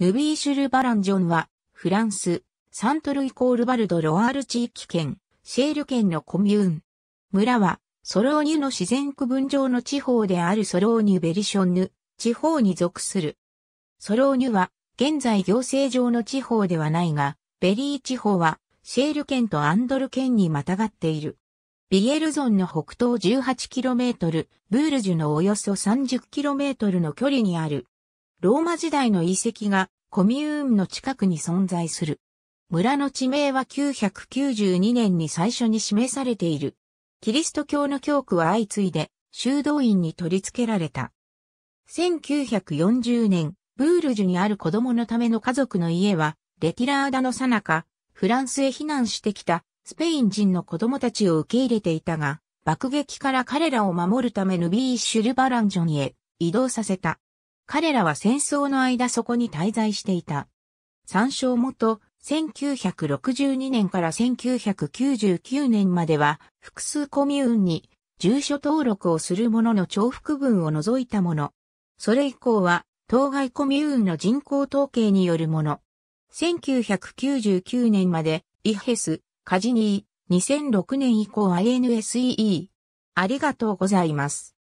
ヌビーシュル・バランジョンは、フランス、サントルイコールバルド・ロワール地域圏、シェール県のコミューン。村は、ソローニュの自然区分上の地方であるソローニュ・ベリションヌ、地方に属する。ソローニュは、現在行政上の地方ではないが、ベリー地方は、シェール県とアンドル県にまたがっている。ビエルゾンの北東 18km、ブールジュのおよそ 30km の距離にあるローマ時代の遺跡がコミューンの近くに存在する。村の地名は992年に最初に示されている。キリスト教の教区は相次いで修道院に取り付けられた。1940年、ブールジュにある子供のための家族の家は、レティラーダの最中、フランスへ避難してきたスペイン人の子供たちを受け入れていたが、爆撃から彼らを守るためヌビー・シュルバランジョンへ移動させた。彼らは戦争の間そこに滞在していた。参照元、1962年から1999年までは複数コミューンに住所登録をする者の重複分を除いたもの。それ以降は当該コミューンの人口統計によるもの。1999年までイヘス、カジニー、2006年以降 INSEE。ありがとうございます。